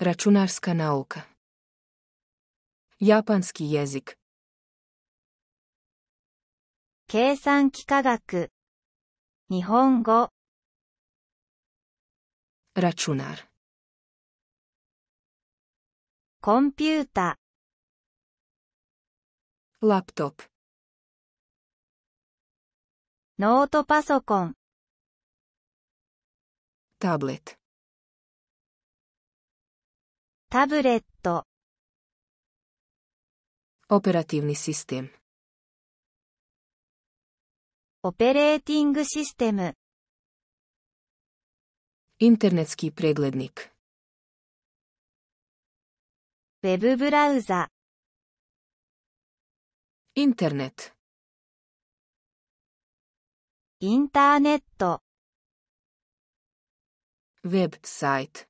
Računarska nauka Japanski jezik 計算幾何学日本語 Računar コンピュータ Laptop ノートパソコン Tablet タブレット。オペラティブニシステム。オペレーティングシステム。インターネットキープレグレッニック。ウェブブラウザ。インターネット。インターネット。ウェブサイト。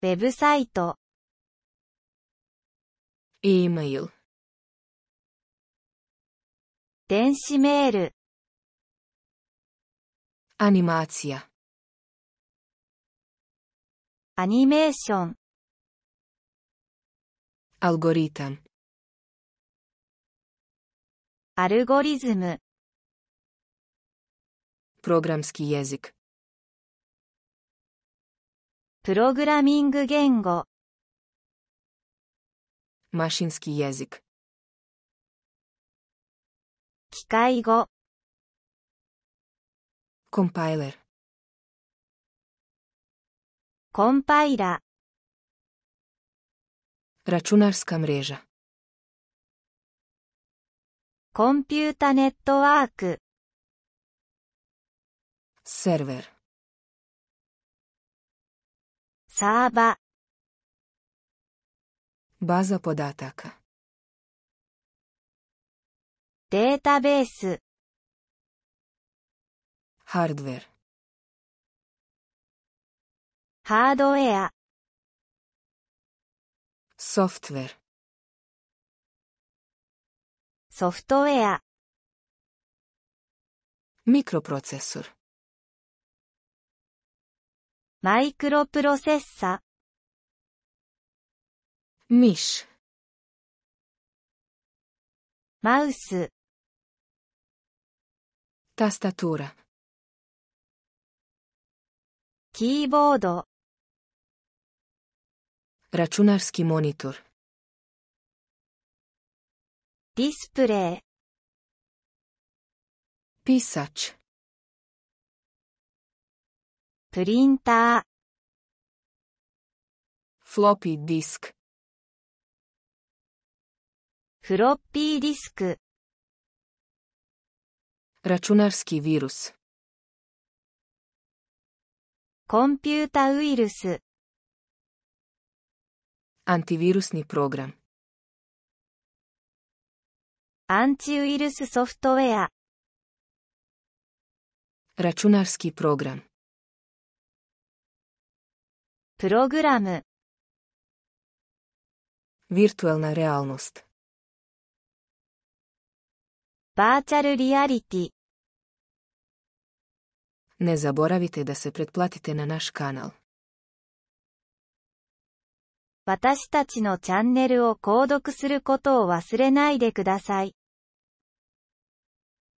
ウェブサイト E メール電子メールアニマーツィアアニメーションアルゴリタムアルゴリズムプログラムスキーエジ z i プログラミング言語マシンスキーエジク機械語コンパイラーコンパイラーラチュナルスカムレジャコンピュータネットワークセーバーサーバーバザポダタカデータベースハードウェアハードウェアソフトウェアソフトウェアミクロプロセッサー。マイクロプロセッサ。ミッシュ。マウス。タスタトゥーラ。キーボード。ラチュナルスキーモニトル。ディスプレイ。ピサッチ。プリンター。フロッピーディスク。フロッピーディスク。ラチュナルスキーウィルス。コンピュータウイルス。アンティウイルスチウイルスソフトウェア。ラチュナルスキープログラム。プログラム Virtualna realnost バーチャルリアリティ Ne zaboravite da se pretplatite na naš kanal. 私たちのチャンネルを購読することを忘れないでください。